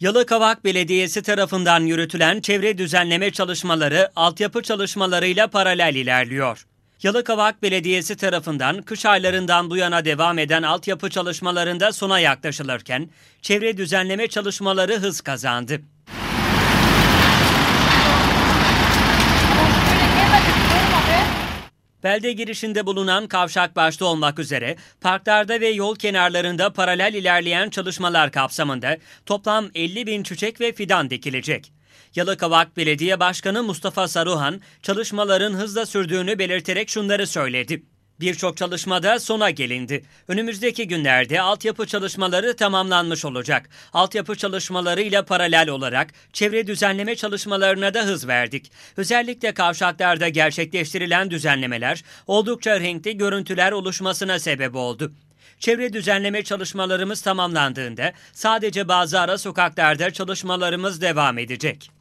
Yalıkavak Belediyesi tarafından yürütülen çevre düzenleme çalışmaları altyapı çalışmalarıyla paralel ilerliyor. Yalıkavak Belediyesi tarafından kış aylarından bu yana devam eden altyapı çalışmalarında sona yaklaşılırken çevre düzenleme çalışmaları hız kazandı. Belde girişinde bulunan kavşak başta olmak üzere parklarda ve yol kenarlarında paralel ilerleyen çalışmalar kapsamında toplam 50 bin çiçek ve fidan dikilecek. Yalıkavak Belediye Başkanı Mustafa Saruhan çalışmaların hızla sürdüğünü belirterek şunları söyledi. Birçok çalışmada sona gelindi. Önümüzdeki günlerde altyapı çalışmaları tamamlanmış olacak. Altyapı çalışmalarıyla paralel olarak çevre düzenleme çalışmalarına da hız verdik. Özellikle kavşaklarda gerçekleştirilen düzenlemeler oldukça renkli görüntüler oluşmasına sebep oldu. Çevre düzenleme çalışmalarımız tamamlandığında sadece bazı ara sokaklarda çalışmalarımız devam edecek.